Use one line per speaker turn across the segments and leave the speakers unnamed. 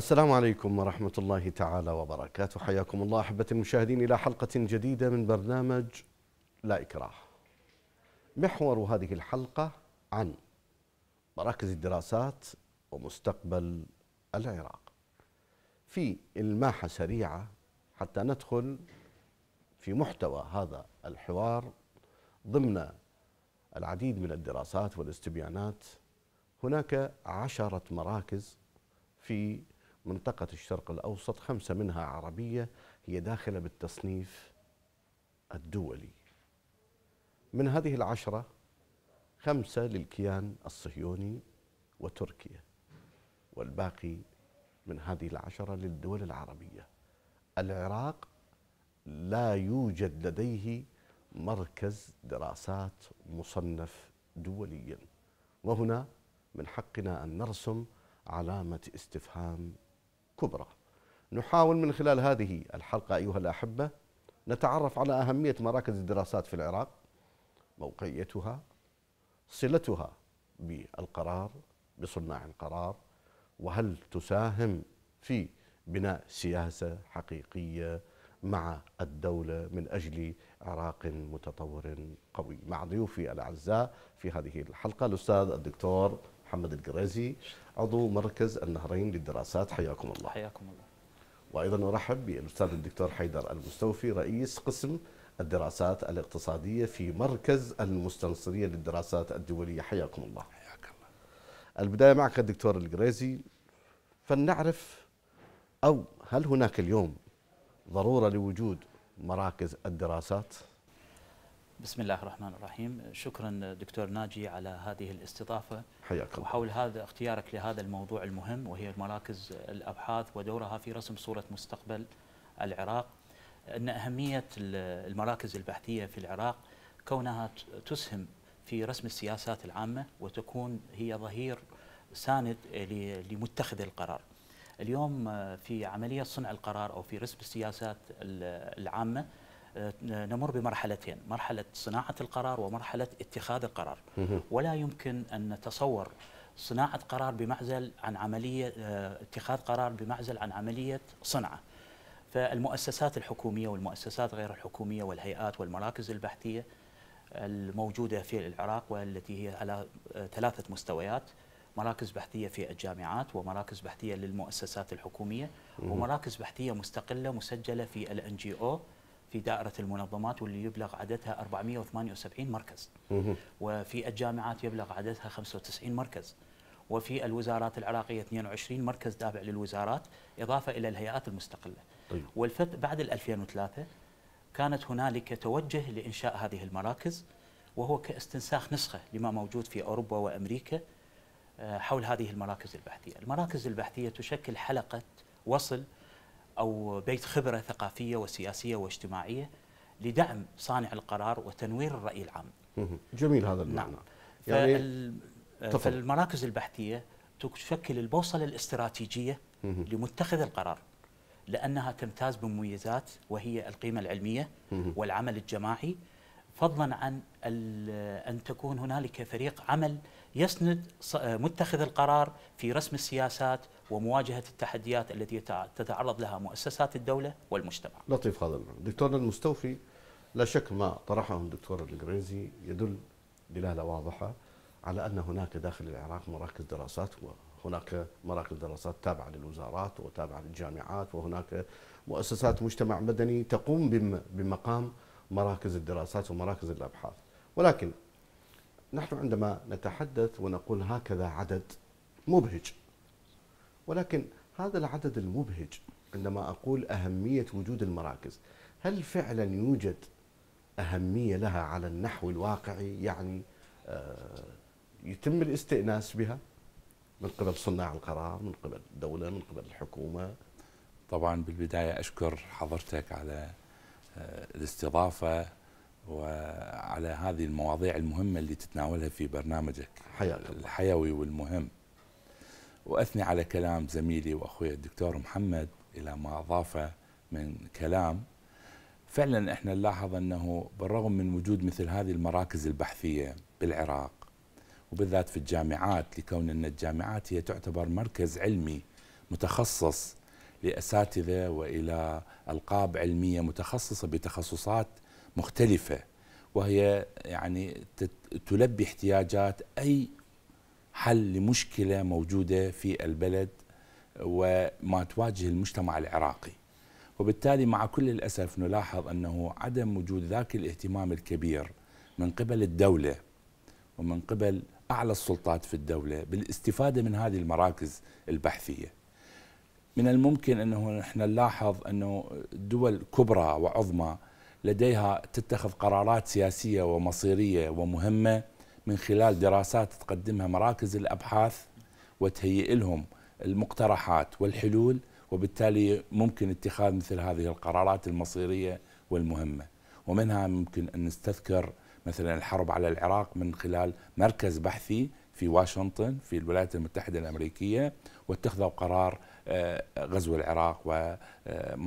السلام عليكم ورحمة الله تعالى وبركاته حياكم الله أحبتي المشاهدين إلى حلقة جديدة من برنامج لا إكراه محور هذه الحلقة عن مراكز الدراسات ومستقبل العراق في الماحة سريعة حتى ندخل في محتوى هذا الحوار ضمن العديد من الدراسات والاستبيانات هناك عشرة مراكز في منطقة الشرق الأوسط خمسة منها عربية هي داخلة بالتصنيف الدولي من هذه العشرة خمسة للكيان الصهيوني وتركيا والباقي من هذه العشرة للدول العربية العراق لا يوجد لديه مركز دراسات مصنف دوليا وهنا من حقنا أن نرسم علامة استفهام كبرى نحاول من خلال هذه الحلقة أيها الأحبة نتعرف على أهمية مراكز الدراسات في العراق موقعيتها صلتها بالقرار بصناع القرار وهل تساهم في بناء سياسة حقيقية مع الدولة من أجل عراق متطور قوي مع ضيوفي الأعزاء في هذه الحلقة الأستاذ الدكتور محمد القرازي عضو مركز النهرين للدراسات حياكم الله حياكم الله وأيضا أرحب بالأستاذ الدكتور حيدر المستوفي رئيس قسم الدراسات الاقتصادية في مركز المستنصرية للدراسات الدولية حياكم الله حياك الله البداية معك الدكتور القريزي فلنعرف أو هل هناك اليوم ضرورة لوجود مراكز الدراسات؟
بسم الله الرحمن الرحيم شكرا دكتور ناجي على هذه الاستضافة حياك الله وحول هذا اختيارك لهذا الموضوع المهم وهي مراكز الأبحاث ودورها في رسم صورة مستقبل العراق أن أهمية المراكز البحثية في العراق كونها تسهم في رسم السياسات العامة وتكون هي ظهير ساند لمتخذ القرار اليوم في عملية صنع القرار أو في رسم السياسات العامة نمر بمرحلتين مرحلة صناعة القرار ومرحلة اتخاذ القرار ولا يمكن أن نتصور صناعة قرار بمعزل عن عملية آه، اتخاذ قرار بمعزل عن عملية صنعة فالمؤسسات الحكومية والمؤسسات غير الحكومية والهيئات والمراكز البحثية الموجودة في العراق والتي هي على آه، ثلاثة مستويات مراكز بحثية في الجامعات ومراكز بحثية للمؤسسات الحكومية ومراكز بحثية مستقلة مسجلة في الان جي او في دائرة المنظمات واللي يبلغ عددها 478 مركز وفي الجامعات يبلغ عددها 95 مركز وفي الوزارات العراقية 22 مركز تابع للوزارات إضافة إلى الهيئات المستقلة طيب. والفت بعد 2003 كانت هنالك توجه لإنشاء هذه المراكز وهو كاستنساخ نسخة لما موجود في أوروبا وأمريكا آه، حول هذه المراكز البحثية المراكز البحثية تشكل حلقة وصل أو بيت خبرة ثقافية وسياسية واجتماعية لدعم صانع القرار وتنوير الرأي العام جميل هذا المعنى نعم. يعني فالمراكز البحثية تشكل البوصلة الاستراتيجية لمتخذ القرار لأنها تمتاز بمميزات وهي القيمة العلمية والعمل الجماعي فضلا عن أن تكون هنالك فريق عمل يسند متخذ القرار في رسم السياسات ومواجهة التحديات التي تتعرض لها مؤسسات الدولة والمجتمع
لطيف هذا دكتورنا المستوفي لا شك ما طرحه الدكتور القريزي يدل دلالة واضحة على أن هناك داخل العراق مراكز دراسات وهناك مراكز دراسات تابعة للوزارات وتابعة للجامعات وهناك مؤسسات مجتمع مدني تقوم بمقام مراكز الدراسات ومراكز الأبحاث ولكن نحن عندما نتحدث ونقول هكذا عدد مبهج ولكن هذا العدد المبهج عندما أقول أهمية وجود المراكز هل فعلا يوجد أهمية لها على النحو الواقعي يعني آه، يتم الاستئناس بها من قبل صناع القرار من قبل
الدولة من قبل الحكومة طبعا بالبداية أشكر حضرتك على آه، الاستضافة وعلى هذه المواضيع المهمة اللي تتناولها في برنامجك حياتي. الحيوي والمهم واثني على كلام زميلي واخوي الدكتور محمد الى ما اضافه من كلام فعلا احنا نلاحظ انه بالرغم من وجود مثل هذه المراكز البحثيه بالعراق وبالذات في الجامعات لكون ان الجامعات هي تعتبر مركز علمي متخصص لاساتذه والى القاب علميه متخصصه بتخصصات مختلفه وهي يعني تلبي احتياجات اي حل لمشكله موجوده في البلد وما تواجه المجتمع العراقي وبالتالي مع كل الاسف نلاحظ انه عدم وجود ذاك الاهتمام الكبير من قبل الدوله ومن قبل اعلى السلطات في الدوله بالاستفاده من هذه المراكز البحثيه. من الممكن انه نحن نلاحظ انه دول كبرى وعظمى لديها تتخذ قرارات سياسيه ومصيريه ومهمه من خلال دراسات تقدمها مراكز الأبحاث وتهيئ لهم المقترحات والحلول وبالتالي ممكن اتخاذ مثل هذه القرارات المصيرية والمهمة ومنها ممكن أن نستذكر مثلا الحرب على العراق من خلال مركز بحثي في واشنطن في الولايات المتحدة الأمريكية واتخذوا قرار آه، غزو العراق وما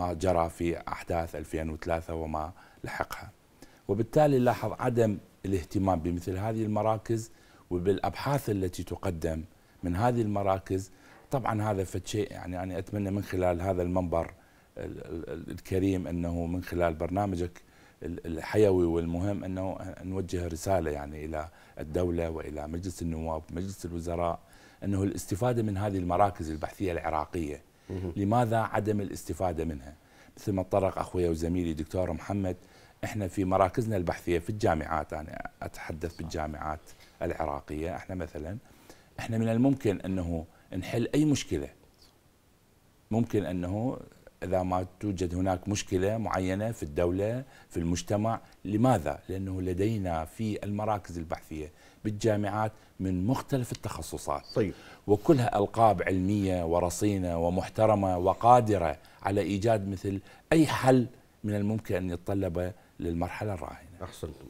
آه، جرى في أحداث 2003 وما لحقها وبالتالي لاحظ عدم الاهتمام بمثل هذه المراكز وبالابحاث التي تقدم من هذه المراكز طبعا هذا فد شيء يعني انا اتمنى من خلال هذا المنبر الكريم انه من خلال برنامجك الحيوي والمهم انه نوجه رساله يعني الى الدوله والى مجلس النواب مجلس الوزراء انه الاستفاده من هذه المراكز البحثيه العراقيه لماذا عدم الاستفاده منها مثل ما تطرق اخويا وزميلي دكتور محمد احنا في مراكزنا البحثيه في الجامعات انا اتحدث بالجامعات العراقيه احنا مثلا احنا من الممكن انه نحل اي مشكله ممكن انه اذا ما توجد هناك مشكله معينه في الدوله في المجتمع لماذا لانه لدينا في المراكز البحثيه بالجامعات من مختلف التخصصات طيب. وكلها القاب علميه ورصينه ومحترمه وقادره على ايجاد مثل اي حل من الممكن ان يتطلبه للمرحله الراهنه. احسنتم.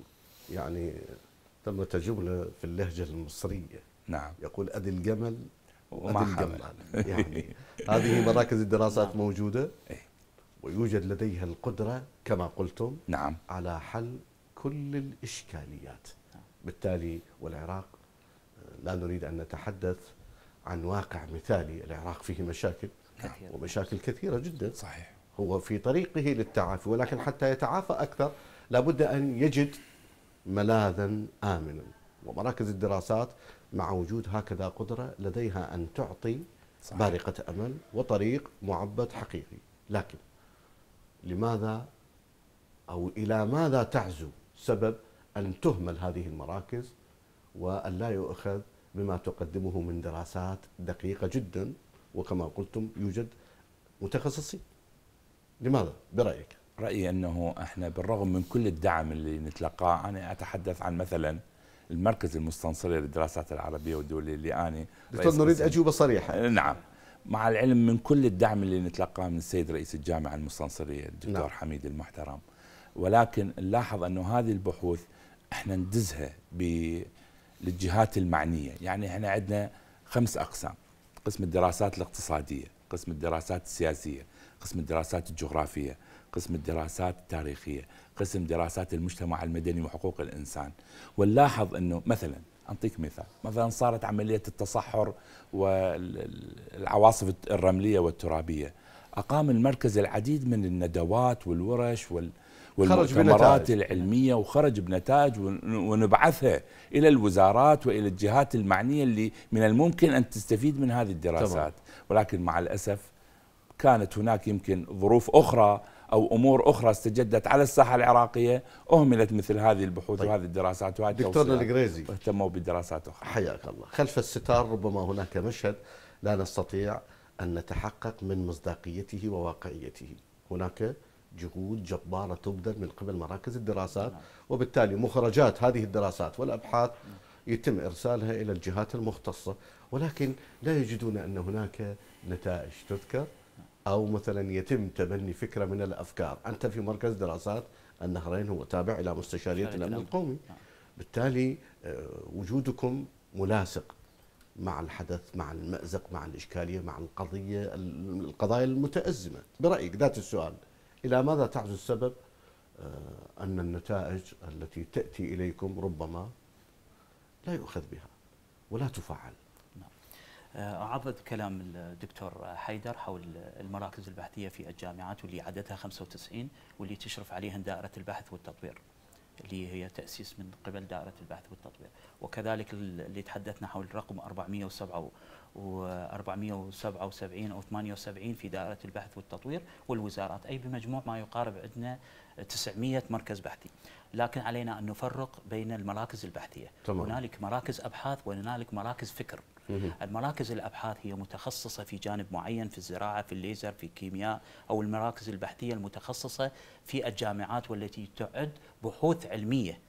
يعني تم تجولة
في اللهجه المصريه. نعم. يقول ادي الجمل وما الجمل يعني هذه مراكز الدراسات نعم. موجوده إيه. ويوجد لديها القدره كما قلتم نعم على حل كل الاشكاليات. نعم. بالتالي والعراق لا نريد ان نتحدث عن واقع مثالي، العراق فيه مشاكل نعم. ومشاكل كثيره جدا صحيح هو في طريقه للتعافي ولكن حتى يتعافى أكثر لابد أن يجد ملاذا آمنا ومراكز الدراسات مع وجود هكذا قدرة لديها أن تعطي صحيح. بارقة أمل وطريق معبد حقيقي لكن لماذا أو إلى ماذا تعزو سبب أن تهمل هذه المراكز وأن لا يؤخذ بما تقدمه من دراسات دقيقة جدا وكما
قلتم يوجد متخصصين لماذا برأيك؟ رأيي أنه احنا بالرغم من كل الدعم اللي نتلقاه أنا أتحدث عن مثلا المركز المستنصري للدراسات العربية والدولية اللي أنا دكتور نريد أجوبة صريحة نعم مع العلم من كل الدعم اللي نتلقاه من السيد رئيس الجامعة المستنصرية الدكتور نعم. حميد المحترم ولكن نلاحظ أنه هذه البحوث احنا ندزها للجهات المعنية يعني احنا عندنا خمس أقسام قسم الدراسات الاقتصادية قسم الدراسات السياسية قسم الدراسات الجغرافية قسم الدراسات التاريخية قسم دراسات المجتمع المدني وحقوق الإنسان ونلاحظ أنه مثلا أعطيك مثال مثلا صارت عملية التصحر والعواصف الرملية والترابية أقام المركز العديد من الندوات والورش وال والمؤتمرات العلمية وخرج بنتائج ونبعثها إلى الوزارات وإلى الجهات المعنية اللي من الممكن أن تستفيد من هذه الدراسات طبعا. ولكن مع الأسف كانت هناك يمكن ظروف أخرى أو أمور أخرى استجدت على الساحة العراقية أهملت مثل هذه البحوث طيب. وهذه الدراسات وهذه دكتورنا القريزي اهتموا بدراسات أخرى حياك الله خلف الستار ربما هناك مشهد لا نستطيع أن
نتحقق من مصداقيته وواقعيته هناك جهود جبارة تبذل من قبل مراكز الدراسات نعم. وبالتالي مخرجات هذه الدراسات والأبحاث يتم إرسالها إلى الجهات المختصة ولكن لا يجدون أن هناك نتائج تذكر او مثلا يتم تبني فكره من الافكار، انت في مركز دراسات النهرين هو تابع الى مستشاريه الامن القومي. نعم. بالتالي آه، وجودكم ملاصق مع الحدث مع المأزق مع الإشكالية مع القضية القضايا المتأزمة برأيك ذات السؤال إلى ماذا تعزو السبب آه، أن النتائج التي تأتي إليكم ربما لا يؤخذ بها ولا تفعل
آه، أعضد كلام الدكتور حيدر حول المراكز البحثيه في الجامعات واللي عددها 95 واللي تشرف عليها دائره البحث والتطوير اللي هي تاسيس من قبل دائره البحث والتطوير وكذلك اللي تحدثنا حول الرقم 407 و477 او 78 في دائره البحث والتطوير والوزارات اي بمجموع ما يقارب عندنا 900 مركز بحثي لكن علينا ان نفرق بين المراكز البحثيه هنالك مراكز ابحاث وهنالك مراكز فكر المراكز الابحاث هي متخصصه في جانب معين في الزراعه في الليزر في الكيمياء او المراكز البحثيه المتخصصه في الجامعات والتي تعد بحوث علميه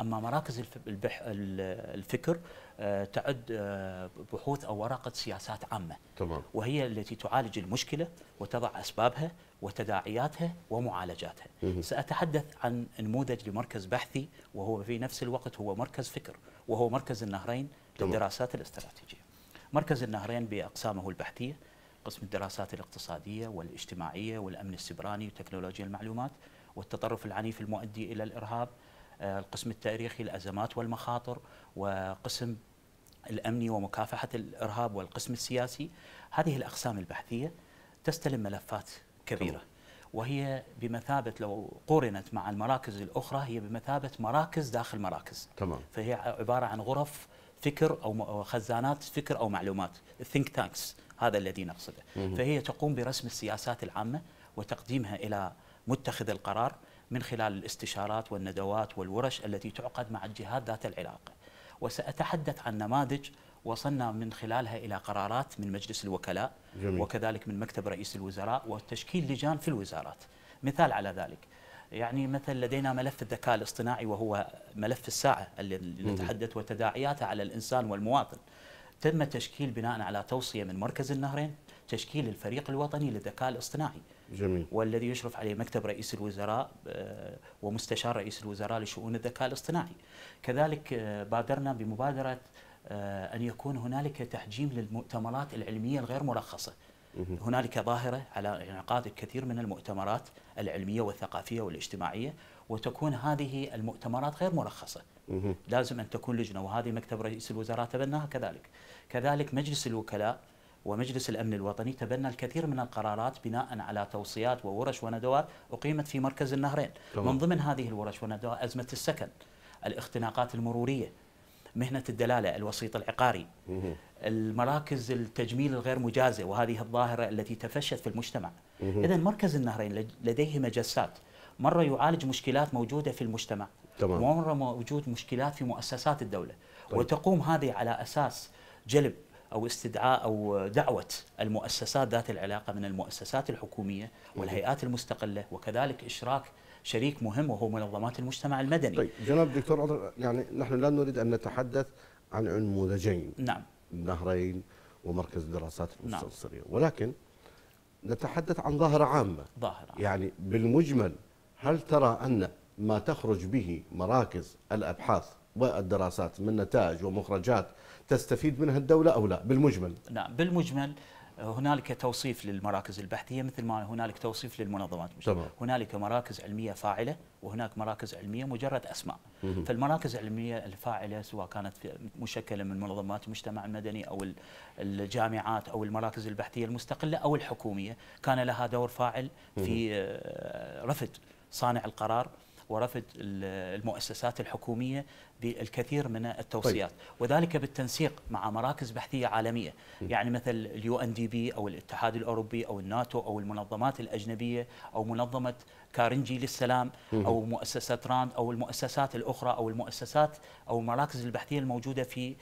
اما مراكز الفكر آه، تعد آه، بحوث او ورقه سياسات عامه تمام. وهي التي تعالج المشكله وتضع اسبابها وتداعياتها ومعالجاتها ساتحدث عن نموذج لمركز بحثي وهو في نفس الوقت هو مركز فكر وهو مركز النهرين للدراسات الاستراتيجية مركز النهرين بأقسامه البحثية قسم الدراسات الاقتصادية والاجتماعية والأمن السبراني وتكنولوجيا المعلومات والتطرف العنيف المؤدي إلى الإرهاب آه، القسم التاريخي الأزمات والمخاطر وقسم الأمني ومكافحة الإرهاب والقسم السياسي هذه الأقسام البحثية تستلم ملفات كبيرة وهي بمثابة لو قورنت مع المراكز الأخرى هي بمثابة مراكز داخل مراكز تمام. فهي عبارة عن غرف فكر او خزانات فكر او معلومات الثينك تانكس هذا الذي نقصده فهي تقوم برسم السياسات العامه وتقديمها الى متخذ القرار من خلال الاستشارات والندوات والورش التي تعقد مع الجهات ذات العلاقه وساتحدث عن نماذج وصلنا من خلالها الى قرارات من مجلس الوكلاء جميل. وكذلك من مكتب رئيس الوزراء وتشكيل لجان في الوزارات مثال على ذلك يعني مثلا لدينا ملف الذكاء الاصطناعي وهو ملف الساعة الذي نتحدث وتداعياته على الإنسان والمواطن تم تشكيل بناء على توصية من مركز النهرين تشكيل الفريق الوطني للذكاء الاصطناعي جميل. والذي يشرف عليه مكتب رئيس الوزراء آه، ومستشار رئيس الوزراء لشؤون الذكاء الاصطناعي كذلك آه، بادرنا بمبادرة آه، أن يكون هنالك تحجيم للمؤتمرات العلمية الغير مرخصة هنالك ظاهرة على انعقاد الكثير من المؤتمرات العلمية والثقافية والاجتماعية وتكون هذه المؤتمرات غير مرخصة لازم أن تكون لجنة وهذه مكتب رئيس الوزراء تبناها كذلك كذلك مجلس الوكلاء ومجلس الأمن الوطني تبنى الكثير من القرارات بناء على توصيات وورش وندوات أقيمت في مركز النهرين طبعا. من ضمن هذه الورش والندوات أزمة السكن الاختناقات المرورية مهنه الدلاله الوسيط العقاري المراكز التجميل الغير مجازه وهذه الظاهره التي تفشت في المجتمع اذا مركز النهرين لديه مجسات مره يعالج مشكلات موجوده في المجتمع تمام. ومره موجود مشكلات في مؤسسات الدوله طيب. وتقوم هذه على اساس جلب او استدعاء او دعوه المؤسسات ذات العلاقه من المؤسسات الحكوميه والهيئات المستقله وكذلك اشراك شريك مهم وهو منظمات المجتمع المدني طيب
جناب دكتور عضر يعني نحن لا نريد أن نتحدث عن نموذجين نعم نهرين ومركز دراسات نعم. ولكن نتحدث عن ظاهرة عامة ظاهرة يعني بالمجمل هل ترى أن ما تخرج به مراكز الأبحاث والدراسات من نتائج ومخرجات تستفيد منها الدولة أو لا بالمجمل
نعم بالمجمل هنالك توصيف للمراكز البحثيه مثل ما هنالك توصيف للمنظمات طبعا. هنالك مراكز علميه فاعله وهناك مراكز علميه مجرد اسماء مم. فالمراكز العلميه الفاعله سواء كانت مشكله من منظمات المجتمع المدني او الجامعات او المراكز البحثيه المستقله او الحكوميه كان لها دور فاعل في رفض صانع القرار ورفض المؤسسات الحكوميه بالكثير من طيب. التوصيات طيب. وذلك بالتنسيق مع مراكز بحثيه عالميه م. يعني مثل اليو ان دي بي او الاتحاد الاوروبي او الناتو او المنظمات الاجنبيه او منظمه كارنجي للسلام م. او مؤسسه راند او المؤسسات الاخرى او المؤسسات او المراكز البحثيه الموجوده في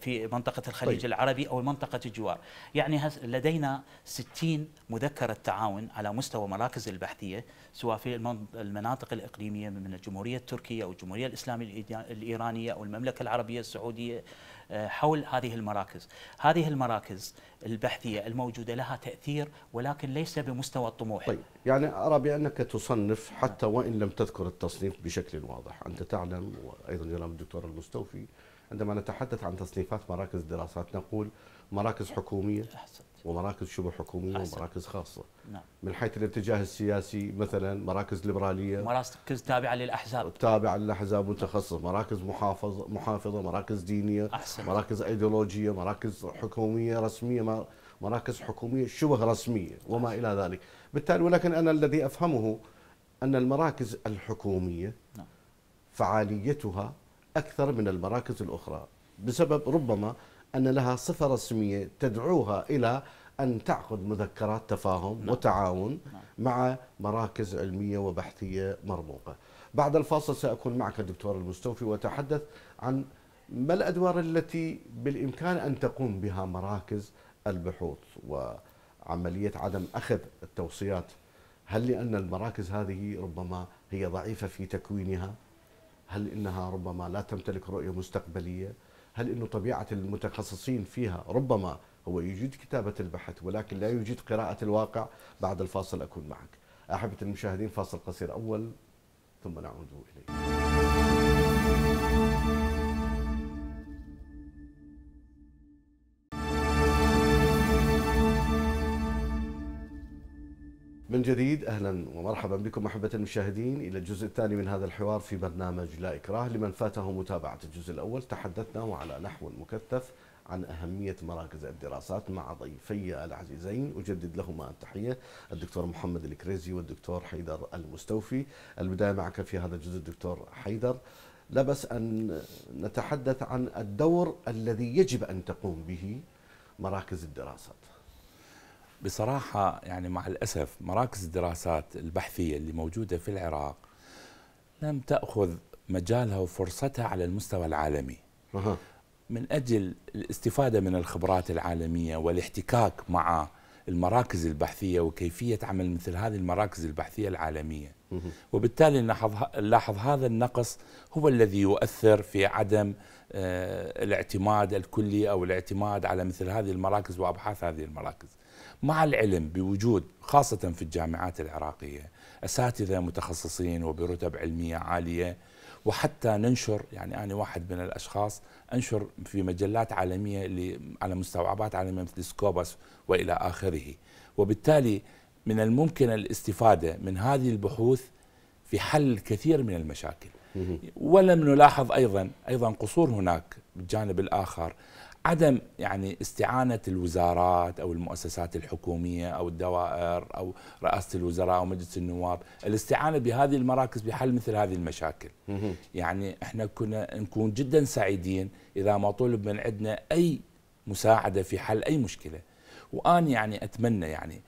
في منطقه الخليج طيب. العربي او منطقه الجوار يعني لدينا 60 مذكره تعاون على مستوى مراكز البحثيه سواء في المناطق الاقليميه من الجمهوريه التركيه او الجمهوريه الاسلاميه الإيرانية أو المملكة العربية السعودية آه، حول هذه المراكز هذه المراكز البحثية الموجودة لها تأثير ولكن ليس بمستوى الطموح طيب
يعني أرى بأنك تصنف نعم. حتى وإن لم تذكر التصنيف بشكل واضح أنت تعلم وأيضا يعلم الدكتور المستوفي عندما نتحدث عن تصنيفات مراكز دراسات نقول مراكز حكومية ومراكز شبه حكوميه ومراكز خاصه نعم. من حيث الاتجاه السياسي مثلا مراكز ليبراليه
مراكز تابعه للاحزاب
تابعه للاحزاب متخصصه مراكز محافظه محافظه مراكز دينيه أحسن. مراكز ايديولوجيه مراكز حكوميه رسميه مراكز حكوميه شبه رسميه وما أحسن. الى ذلك بالتالي ولكن انا الذي افهمه ان المراكز الحكوميه نعم. فعاليتها اكثر من المراكز الاخرى بسبب ربما أن لها صفة رسمية تدعوها إلى أن تعقد مذكرات تفاهم نعم. وتعاون نعم. مع مراكز علمية وبحثية مرموقة بعد الفاصل سأكون معك الدكتور المستوفي وأتحدث عن ما الأدوار التي بالإمكان أن تقوم بها مراكز البحوث وعملية عدم أخذ التوصيات هل لأن المراكز هذه ربما هي ضعيفة في تكوينها هل إنها ربما لا تمتلك رؤية مستقبلية هل انه طبيعه المتخصصين فيها ربما هو يجيد كتابه البحث ولكن لا يجيد قراءه الواقع بعد الفاصل اكون معك احبه المشاهدين فاصل قصير اول ثم نعود اليه من جديد اهلا ومرحبا بكم احبه المشاهدين الى الجزء الثاني من هذا الحوار في برنامج لا اكراه لمن فاته متابعه الجزء الاول تحدثنا وعلى نحو مكثف عن أهمية مراكز الدراسات مع ضيفي العزيزين أجدد لهما التحية الدكتور محمد الكريزي والدكتور حيدر المستوفي البداية معك في هذا الجزء الدكتور حيدر لا بس أن نتحدث عن الدور الذي يجب أن تقوم به مراكز الدراسات
بصراحة يعني مع الأسف مراكز الدراسات البحثية اللي موجودة في العراق لم تأخذ مجالها وفرصتها على المستوى العالمي من أجل الاستفادة من الخبرات العالمية والاحتكاك مع المراكز البحثية وكيفية عمل مثل هذه المراكز البحثية العالمية وبالتالي نلاحظ هذا النقص هو الذي يؤثر في عدم آه، الاعتماد الكلي أو الاعتماد على مثل هذه المراكز وأبحاث هذه المراكز مع العلم بوجود خاصة في الجامعات العراقية أساتذة متخصصين وبرتب علمية عالية وحتى ننشر يعني أنا واحد من الأشخاص أنشر في مجلات عالمية على مستوعبات عالمية مثل سكوبس وإلى آخره وبالتالي من الممكن الاستفادة من هذه البحوث في حل كثير من المشاكل ولم نلاحظ أيضا أيضا قصور هناك بالجانب الآخر عدم يعني استعانة الوزارات أو المؤسسات الحكومية أو الدوائر أو رئاسة الوزراء أو مجلس النواب الاستعانة بهذه المراكز بحل مثل هذه المشاكل يعني احنا كنا نكون جدا سعيدين إذا ما طلب من عندنا أي مساعدة في حل أي مشكلة وأنا يعني أتمنى يعني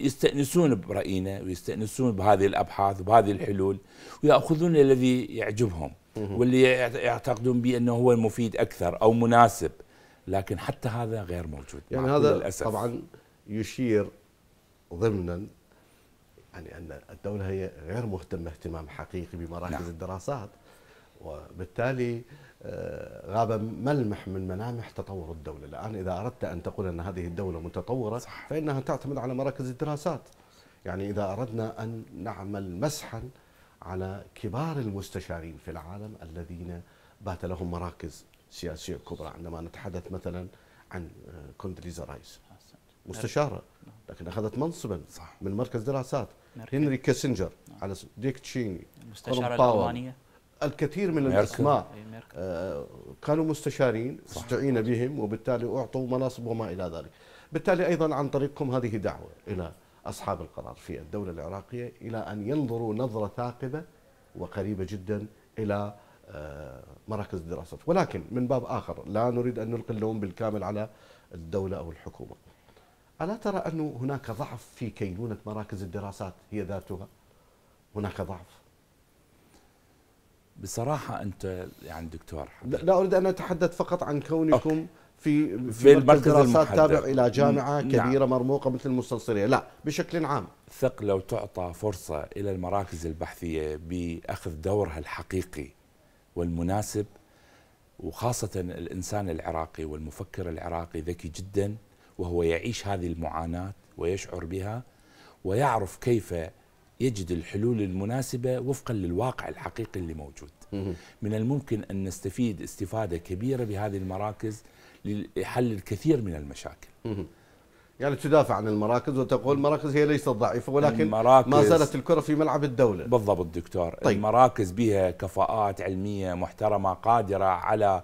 يستأنسون برأينا ويستأنسون بهذه الأبحاث وبهذه الحلول ويأخذون الذي يعجبهم واللي يعتقدون به أنه هو المفيد أكثر أو مناسب لكن حتى هذا غير موجود يعني هذا الأسف. طبعا يشير ضمنا يعني ان الدوله هي غير مهتمه
اهتمام حقيقي بمراكز نعم. الدراسات وبالتالي آه، غاب ملمح من ملامح تطور الدولة الآن إذا أردت أن تقول أن هذه الدولة متطورة صح. فإنها تعتمد على مراكز الدراسات يعني إذا أردنا أن نعمل مسحا على كبار المستشارين في العالم الذين بات لهم مراكز سياسيه كبرى عندما نتحدث مثلا عن آه، كوندليزا رايس آه، مستشاره نعم. لكن اخذت منصبا صح. من مركز دراسات هنري كيسنجر نعم. على ديك تشيني المستشاره الالمانيه الكثير من الاسماء آه، كانوا مستشارين استعين بهم وبالتالي اعطوا مناصب وما الى ذلك بالتالي ايضا عن طريقكم هذه دعوه الى اصحاب القرار في الدوله العراقيه الى ان ينظروا نظره ثاقبه وقريبه جدا الى آه، مراكز الدراسات ولكن من باب آخر لا نريد أن نلقي اللوم بالكامل على الدولة أو الحكومة ألا ترى أنه هناك ضعف في كينونة مراكز الدراسات هي ذاتها هناك ضعف
بصراحة أنت يعني دكتور
لا, لا أريد أن أتحدث فقط عن كونكم في في, في مركز دراسات تابع إلى جامعة نعم. كبيرة نعم.
مرموقة مثل المستنصرية لا بشكل عام ثق لو تعطى فرصة إلى المراكز البحثية بأخذ دورها الحقيقي والمناسب وخاصة الإنسان العراقي والمفكر العراقي ذكي جدا وهو يعيش هذه المعاناة ويشعر بها ويعرف كيف يجد الحلول المناسبة وفقا للواقع الحقيقي اللي موجود من الممكن أن نستفيد استفادة كبيرة بهذه المراكز لحل الكثير من المشاكل يعني تدافع عن المراكز وتقول المراكز هي ليست ضعيفه ولكن ما زالت الكره في ملعب الدوله بالضبط دكتور طيب. المراكز بها كفاءات علميه محترمه قادره على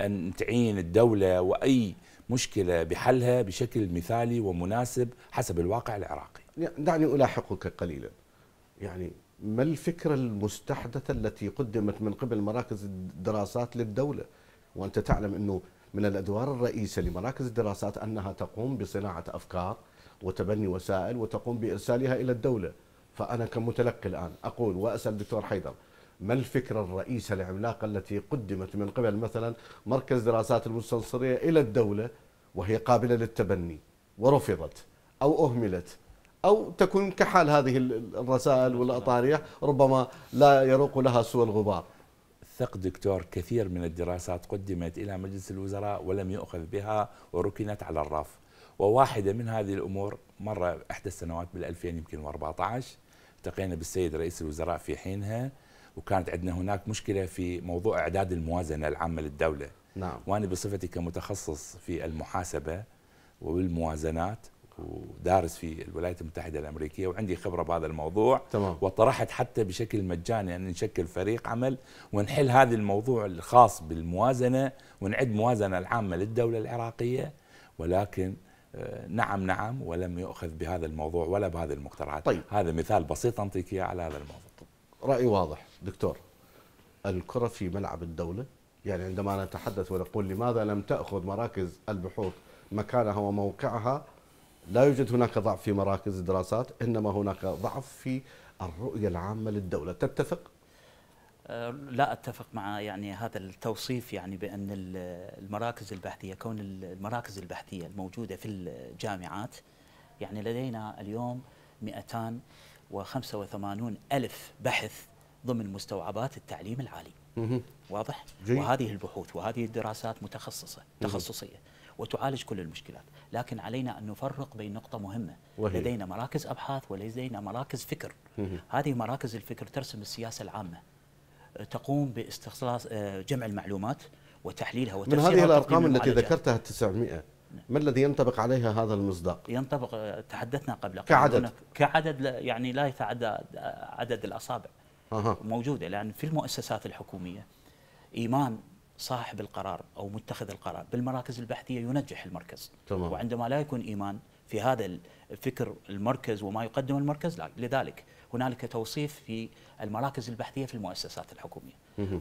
ان تعين الدوله واي مشكله بحلها بشكل مثالي ومناسب حسب الواقع العراقي يعني دعني الاحقك قليلا يعني ما الفكره
المستحدثه التي قدمت من قبل مراكز الدراسات للدوله وانت تعلم انه من الادوار الرئيسه لمراكز الدراسات انها تقوم بصناعه افكار وتبني وسائل وتقوم بارسالها الى الدوله فانا كمتلقي الان اقول واسال الدكتور حيدر ما الفكرة الرئيسة العملاقة التي قدمت من قبل مثلا مركز دراسات المستنصرية إلى الدولة وهي قابلة للتبني ورفضت أو أهملت أو تكون كحال هذه الرسائل والاطاريح ربما
لا يروق لها سوى الغبار ثق دكتور كثير من الدراسات قدمت إلى مجلس الوزراء ولم يؤخذ بها وركنت على الرف وواحدة من هذه الأمور مرة إحدى السنوات بال2000 يمكن 14 التقينا بالسيد رئيس الوزراء في حينها وكانت عندنا هناك مشكلة في موضوع إعداد الموازنة العامة للدولة نعم. وأنا بصفتي كمتخصص في المحاسبة والموازنات ودارس في الولايات المتحدة الأمريكية وعندي خبرة بهذا الموضوع تمام. وطرحت حتى بشكل مجاني أن نشكل فريق عمل ونحل هذا الموضوع الخاص بالموازنة ونعد موازنة العامة للدولة العراقية ولكن آه، نعم نعم ولم يؤخذ بهذا الموضوع ولا بهذه المقترحات طيب. هذا مثال بسيط أنطيك إياه على هذا الموضوع رأي واضح دكتور الكرة في ملعب الدولة يعني عندما نتحدث
ونقول لماذا لم تأخذ مراكز البحوث مكانها وموقعها لا يوجد هناك ضعف في مراكز الدراسات انما هناك ضعف في الرؤيه العامه للدوله تتفق
أه، لا اتفق مع يعني هذا التوصيف يعني بان المراكز البحثيه كون المراكز البحثيه الموجوده في الجامعات يعني لدينا اليوم 285 الف بحث ضمن مستوعبات التعليم العالي واضح جي. وهذه البحوث وهذه الدراسات متخصصه تخصصيه وتعالج كل المشكلات لكن علينا أن نفرق بين نقطة مهمة وهي. لدينا مراكز أبحاث ولدينا مراكز فكر هذه مراكز الفكر ترسم السياسة العامة تقوم باستخلاص آه، جمع المعلومات وتحليلها وتفسيرها من هذه الأرقام التي ذكرتها
900 نعم. ما الذي ينطبق عليها هذا المصداق؟ ينطبق آه، تحدثنا قبل كعدد
كعدد يعني لا يتعدى آه، عدد الأصابع أه. موجودة لأن في المؤسسات الحكومية إيمان صاحب القرار او متخذ القرار بالمراكز البحثيه ينجح المركز طبعا. وعندما لا يكون ايمان في هذا الفكر المركز وما يقدم المركز لا لذلك هنالك توصيف في المراكز البحثيه في المؤسسات الحكوميه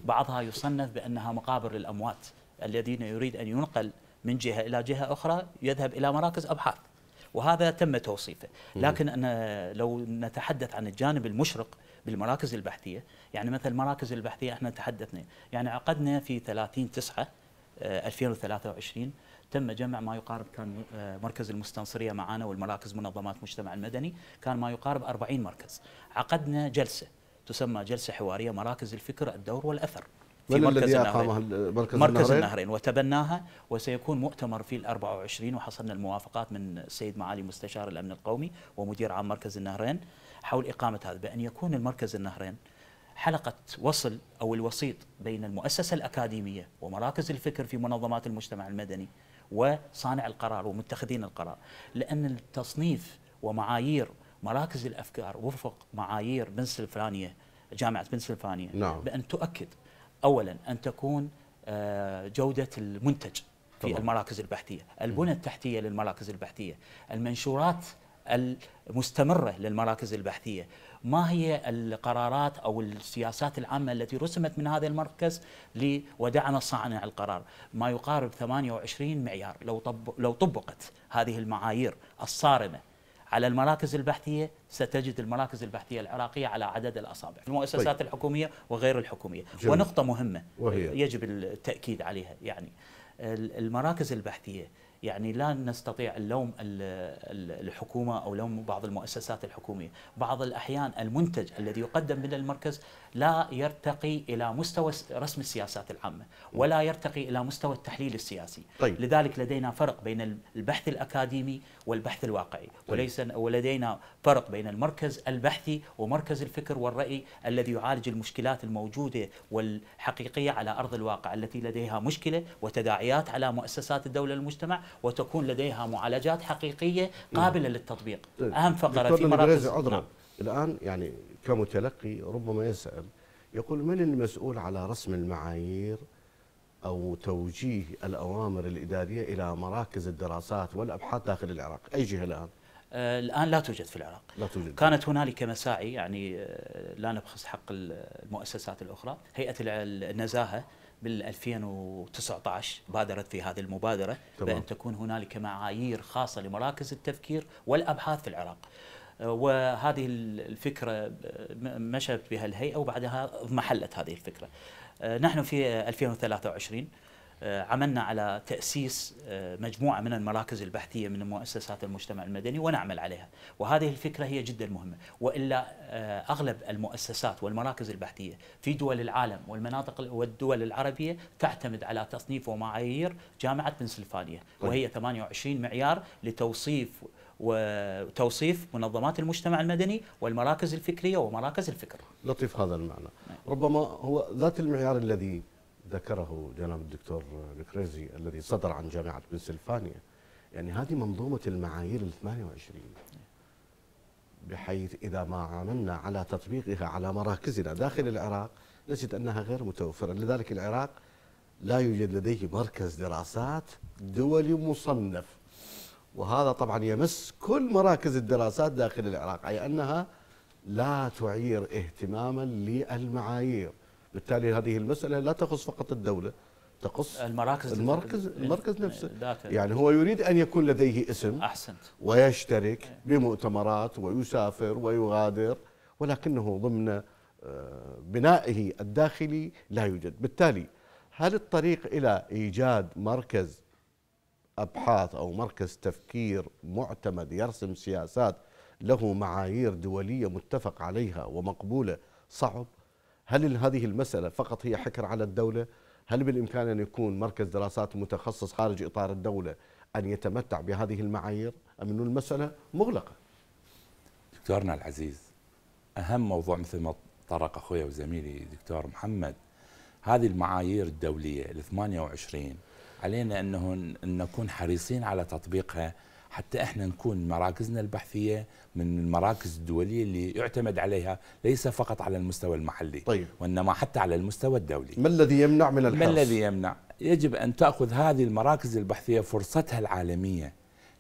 بعضها يصنف بانها مقابر للاموات الذين يريد ان ينقل من جهه الى جهه اخرى يذهب الى مراكز ابحاث وهذا تم توصيفه لكن أنا لو نتحدث عن الجانب المشرق بالمراكز البحثيه يعني مثل مراكز البحثيه احنا تحدثنا يعني عقدنا في 30 9 2023 تم جمع ما يقارب كان آه، مركز المستنصريه معنا والمراكز منظمات المجتمع المدني كان ما يقارب 40 مركز عقدنا جلسه تسمى جلسه حواريه مراكز الفكر الدور والاثر في مركز النهرين مركز, مركز النهرين, النهرين وتبناها وسيكون مؤتمر في ال 24 وحصلنا الموافقات من السيد معالي مستشار الامن القومي ومدير عام مركز النهرين حول اقامه هذا بان يكون المركز النهرين حلقة وصل أو الوسيط بين المؤسسة الأكاديمية ومراكز الفكر في منظمات المجتمع المدني وصانع القرار ومتخذين القرار لأن التصنيف ومعايير مراكز الأفكار وفق معايير بنسلفانيا جامعة بنسلفانيا نعم. بأن تؤكد اولا ان تكون آه، جوده المنتج في طبعا. المراكز البحثيه، البنى التحتيه للمراكز البحثيه، المنشورات المستمره للمراكز البحثيه، ما هي القرارات او السياسات العامه التي رسمت من هذا المركز ودعم صانع القرار، ما يقارب 28 معيار لو طب لو طبقت هذه المعايير الصارمه على المراكز البحثيه ستجد المراكز البحثيه العراقيه على عدد الاصابع، طيب. المؤسسات طيب. الحكوميه وغير الحكوميه، جميل. ونقطه مهمه وهي. يجب التاكيد عليها يعني المراكز البحثيه يعني لا نستطيع اللوم الحكومه او لوم بعض المؤسسات الحكوميه، بعض الاحيان المنتج الذي يقدم من المركز لا يرتقي إلى مستوى رسم السياسات العامة ولا يرتقي إلى مستوى التحليل السياسي طيب. لذلك لدينا فرق بين البحث الأكاديمي والبحث الواقعي طيب. وليس ولدينا فرق بين المركز البحثي ومركز الفكر والرأي الذي يعالج المشكلات الموجودة والحقيقية على أرض الواقع التي لديها مشكلة وتداعيات على مؤسسات الدولة المجتمع وتكون لديها معالجات حقيقية قابلة للتطبيق طيب. أهم فقرة في مراكز
الآن يعني كمتلقي ربما يسأل يقول من المسؤول على رسم المعايير أو توجيه الأوامر الإدارية إلى مراكز الدراسات والأبحاث داخل العراق أي جهة الآن؟ آه، الآن لا توجد في العراق لا توجد كانت هنالك مساعي
يعني آه، لا نبخس حق المؤسسات الأخرى هيئة النزاهة بال 2019 بادرت في هذه المبادرة طبعا. بأن تكون هنالك معايير خاصة لمراكز التفكير والأبحاث في العراق وهذه الفكرة مشت بها الهيئة وبعدها اضمحلت هذه الفكرة آه، نحن في 2023 آه، عملنا على تأسيس آه، مجموعة من المراكز البحثية من مؤسسات المجتمع المدني ونعمل عليها وهذه الفكرة هي جدا مهمة وإلا أغلب المؤسسات والمراكز البحثية في دول العالم والمناطق والدول العربية تعتمد على تصنيف ومعايير جامعة بنسلفانيا طيب. وهي 28 معيار لتوصيف وتوصيف منظمات المجتمع المدني والمراكز الفكرية ومراكز الفكر
لطيف هذا المعنى نعم. ربما هو ذات المعيار الذي ذكره جناب الدكتور الكريزي الذي صدر عن جامعة بنسلفانيا يعني هذه منظومة المعايير ال 28 بحيث إذا ما عاملنا على تطبيقها على مراكزنا داخل العراق نجد أنها غير متوفرة لذلك العراق لا يوجد لديه مركز دراسات دولي مصنف وهذا طبعا يمس كل مراكز الدراسات داخل العراق أي أنها لا تعير اهتماما للمعايير بالتالي هذه المسألة لا تخص فقط الدولة تقص المراكز المركز المركز نفسه يعني هو يريد ان يكون لديه اسم احسنت ويشترك إيه. بمؤتمرات ويسافر ويغادر ولكنه ضمن آه، بنائه الداخلي لا يوجد بالتالي هل الطريق الى ايجاد مركز أبحاث أو مركز تفكير معتمد يرسم سياسات له معايير دولية متفق عليها ومقبولة صعب هل هذه المسألة فقط هي حكر على الدولة هل بالإمكان أن يكون مركز دراسات متخصص خارج إطار الدولة أن يتمتع بهذه المعايير أم أن المسألة
مغلقة دكتورنا العزيز أهم موضوع مثل ما طرق أخويا وزميلي دكتور محمد هذه المعايير الدولية ال 28 علينا انه ان نكون حريصين على تطبيقها حتى احنا نكون مراكزنا البحثيه من المراكز الدوليه اللي يعتمد عليها ليس فقط على المستوى المحلي طيب. وانما حتى على المستوى الدولي. ما الذي يمنع من الحرص؟ ما الذي يمنع؟ يجب ان تاخذ هذه المراكز البحثيه فرصتها العالميه.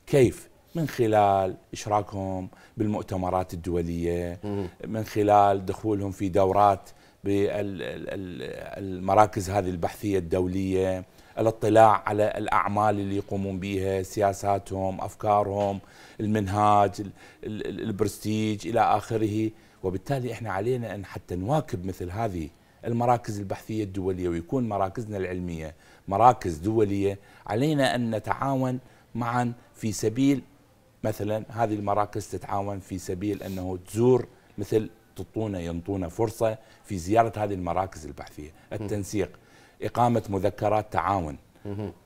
كيف؟ من خلال اشراكهم بالمؤتمرات الدوليه، من خلال دخولهم في دورات بالمراكز هذه البحثيه الدوليه، الاطلاع على الأعمال اللي يقومون بها سياساتهم أفكارهم المنهاج البرستيج إلى آخره وبالتالي إحنا علينا أن حتى نواكب مثل هذه المراكز البحثية الدولية ويكون مراكزنا العلمية مراكز دولية علينا أن نتعاون معا في سبيل مثلا هذه المراكز تتعاون في سبيل أنه تزور مثل تعطونا ينطونا فرصة في زيارة هذه المراكز البحثية التنسيق إقامة مذكرات تعاون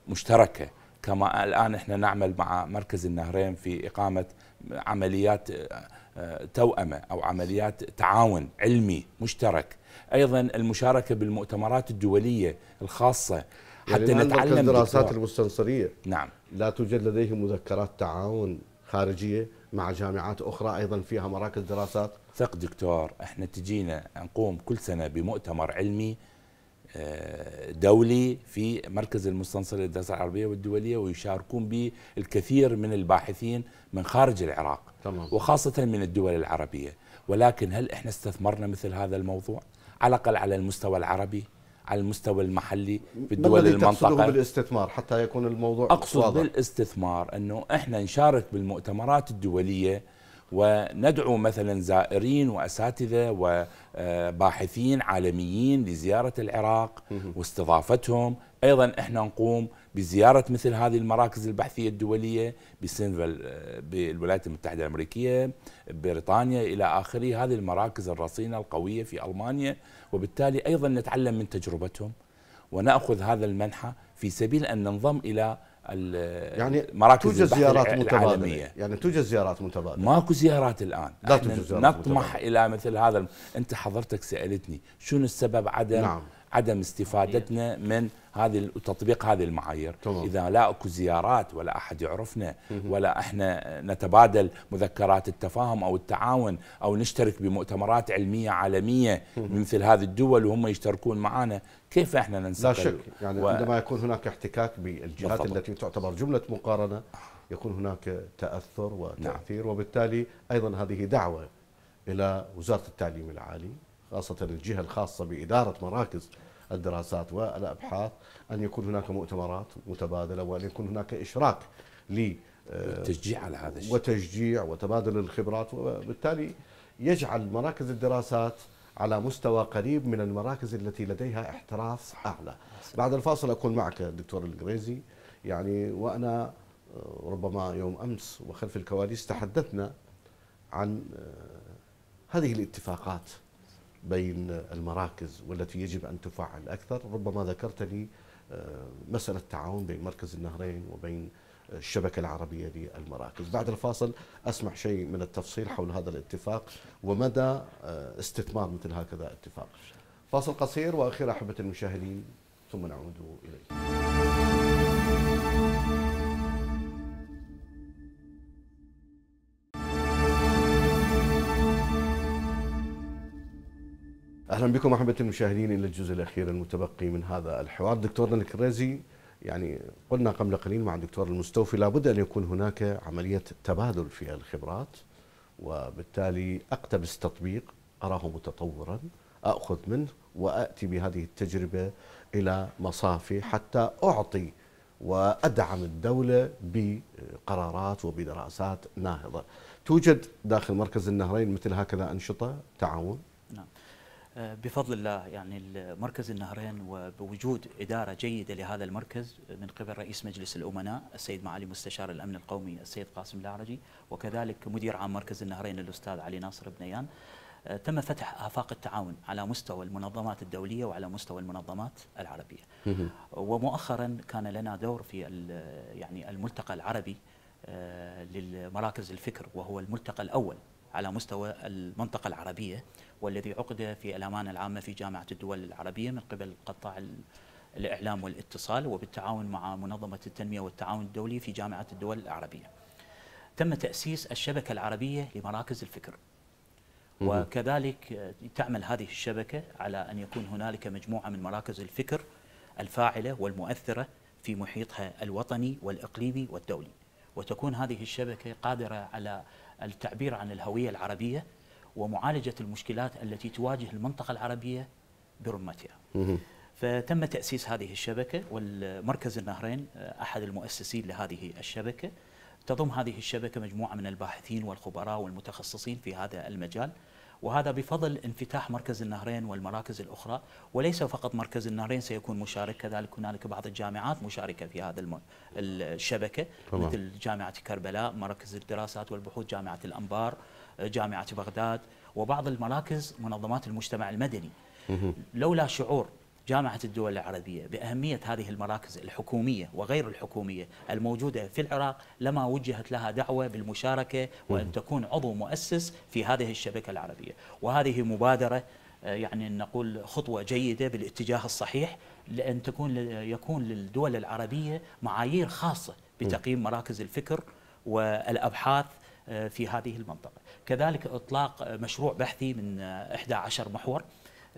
مشتركة كما الآن إحنا نعمل مع مركز النهرين في إقامة عمليات آه، آه، توأمة أو عمليات تعاون علمي مشترك أيضا المشاركة بالمؤتمرات الدولية الخاصة يعني حتى يعني نتعلم الدراسات المستنصرية نعم لا توجد لديهم مذكرات تعاون خارجية مع جامعات أخرى أيضا فيها مراكز دراسات ثق دكتور احنا تجينا نقوم كل سنة بمؤتمر علمي دولي في مركز المستنصر للدراسات العربية والدولية ويشاركون به الكثير من الباحثين من خارج العراق تمام. وخاصة من الدول العربية ولكن هل احنا استثمرنا مثل هذا الموضوع على الأقل على المستوى العربي على المستوى المحلي في الدول ما المنطقة بالاستثمار حتى يكون الموضوع أقصد واضح. بالاستثمار أنه احنا نشارك بالمؤتمرات الدولية وندعو مثلا زائرين واساتذه وباحثين عالميين لزياره العراق واستضافتهم، ايضا احنا نقوم بزياره مثل هذه المراكز البحثيه الدوليه بسنفل بالولايات المتحده الامريكيه، بريطانيا الى اخره، هذه المراكز الرصينه القويه في المانيا، وبالتالي ايضا نتعلم من تجربتهم وناخذ هذا المنحى في سبيل ان ننضم الى يعني مراكز توجد زيارات متبادله يعني توجد زيارات متبادله ماكو زيارات الان لا توجد زيارات نطمح متبادلة. الى مثل هذا انت حضرتك سالتني شنو السبب عدم نعم. عدم استفادتنا من هذه تطبيق هذه المعايير طبعا. اذا لا اكو زيارات ولا احد يعرفنا ولا احنا نتبادل مذكرات التفاهم او التعاون او نشترك بمؤتمرات علميه عالميه مثل هذه الدول وهم يشتركون معنا كيف احنا ننسى لا شك يعني و... عندما يكون هناك احتكاك
بالجهات بالضبط. التي تعتبر جمله مقارنه يكون هناك تاثر وتاثير نعم. وبالتالي ايضا هذه دعوه الى وزاره التعليم العالي خاصه الجهه الخاصه باداره مراكز الدراسات والابحاث ان يكون هناك مؤتمرات متبادله وان يكون هناك اشراك ل آه، تشجيع على هذا الشيء وتشجيع وتبادل الخبرات وبالتالي يجعل مراكز الدراسات على مستوى قريب من المراكز التي لديها احتراف أعلى بعد الفاصل أكون معك دكتور الجريزي يعني وأنا آه، ربما يوم أمس وخلف الكواليس تحدثنا عن آه، هذه الاتفاقات بين المراكز والتي يجب أن تفعل أكثر ربما ذكرت لي آه، مسألة التعاون بين مركز النهرين وبين الشبكة العربية للمراكز بعد الفاصل أسمع شيء من التفصيل حول هذا الاتفاق ومدى آه، استثمار مثل هكذا اتفاق فاصل قصير وأخير أحبة المشاهدين ثم نعود إليكم اهلا بكم احبتي المشاهدين الى الجزء الاخير المتبقي من هذا الحوار دكتورنا الكريزي يعني قلنا قبل قليل مع الدكتور المستوفي لابد أن يكون هناك عملية تبادل في الخبرات وبالتالي أقتبس تطبيق أراه متطورا أخذ منه وأتي بهذه التجربة إلى مصافي حتى أعطي وأدعم الدولة بقرارات وبدراسات ناهضة توجد داخل مركز النهرين مثل هكذا أنشطة تعاون
بفضل الله يعني مركز النهرين وبوجود إدارة جيدة لهذا المركز من قبل رئيس مجلس الأمناء السيد معالي مستشار الأمن القومي السيد قاسم العرجي وكذلك مدير عام مركز النهرين الأستاذ علي ناصر بنيان آه، تم فتح آفاق التعاون على مستوى المنظمات الدولية وعلى مستوى المنظمات العربية ومؤخرا كان لنا دور في يعني الملتقى العربي آه، للمراكز الفكر وهو الملتقى الأول على مستوى المنطقة العربية والذي عقد في الأمانة العامة في جامعة الدول العربية من قبل قطاع الإعلام والاتصال وبالتعاون مع منظمة التنمية والتعاون الدولي في جامعة الدول العربية تم تأسيس الشبكة العربية لمراكز الفكر وكذلك آه، تعمل هذه الشبكة على أن يكون هنالك مجموعة من مراكز الفكر الفاعلة والمؤثرة في محيطها الوطني والإقليمي والدولي وتكون هذه الشبكة قادرة على التعبير عن الهوية العربية ومعالجة المشكلات التي تواجه المنطقة العربية برمتها فتم تأسيس هذه الشبكة والمركز النهرين آه، أحد المؤسسين لهذه الشبكة تضم هذه الشبكة مجموعة من الباحثين والخبراء والمتخصصين في هذا المجال وهذا بفضل انفتاح مركز النهرين والمراكز الأخرى وليس فقط مركز النهرين سيكون مشارك كذلك هنالك بعض الجامعات مشاركة في هذا الشبكة طبعا. مثل جامعة كربلاء مركز الدراسات والبحوث جامعة الأنبار جامعة بغداد وبعض المراكز منظمات المجتمع المدني لولا شعور جامعة الدول العربية بأهمية هذه المراكز الحكومية وغير الحكومية الموجودة في العراق لما وجهت لها دعوة بالمشاركة وأن تكون عضو مؤسس في هذه الشبكة العربية وهذه مبادرة آه، يعني نقول خطوة جيدة بالاتجاه الصحيح لأن تكون يكون للدول العربية معايير خاصة بتقييم مراكز الفكر والأبحاث آه، في هذه المنطقة كذلك إطلاق مشروع بحثي من 11 آه، محور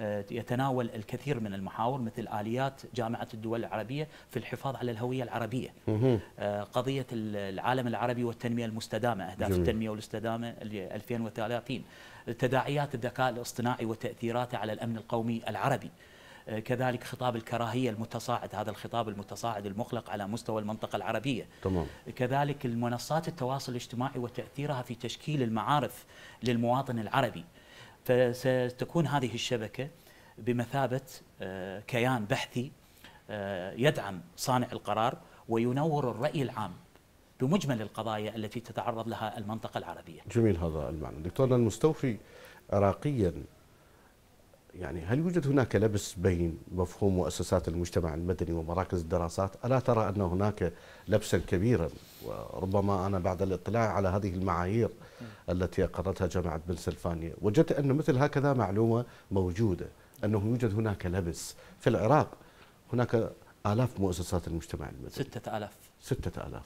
آه، يتناول الكثير من المحاور مثل آليات جامعة الدول العربية في الحفاظ على الهوية العربية آه، قضية العالم العربي والتنمية المستدامة أهداف جميل. التنمية والاستدامة 2030 تداعيات الذكاء الاصطناعي وتأثيراته على الأمن القومي العربي آه، كذلك خطاب الكراهية المتصاعد هذا الخطاب المتصاعد المخلق على مستوى المنطقة العربية تمام. كذلك المنصات التواصل الاجتماعي وتأثيرها في تشكيل المعارف للمواطن العربي فستكون هذه الشبكة بمثابة آه، كيان بحثي آه، يدعم صانع القرار وينور الرأي العام بمجمل القضايا التي تتعرض لها المنطقة العربية
جميل هذا المعنى دكتورنا المستوفي عراقيا يعني هل يوجد هناك لبس بين مفهوم مؤسسات المجتمع المدني ومراكز الدراسات ألا ترى أن هناك لبسا كبيرا وربما أنا بعد الاطلاع على هذه المعايير التي أقرتها جامعة بن سلفانيا وجدت أن مثل هكذا معلومة موجودة أنه يوجد هناك لبس في العراق هناك آلاف مؤسسات المجتمع المدني ستة آلاف 6000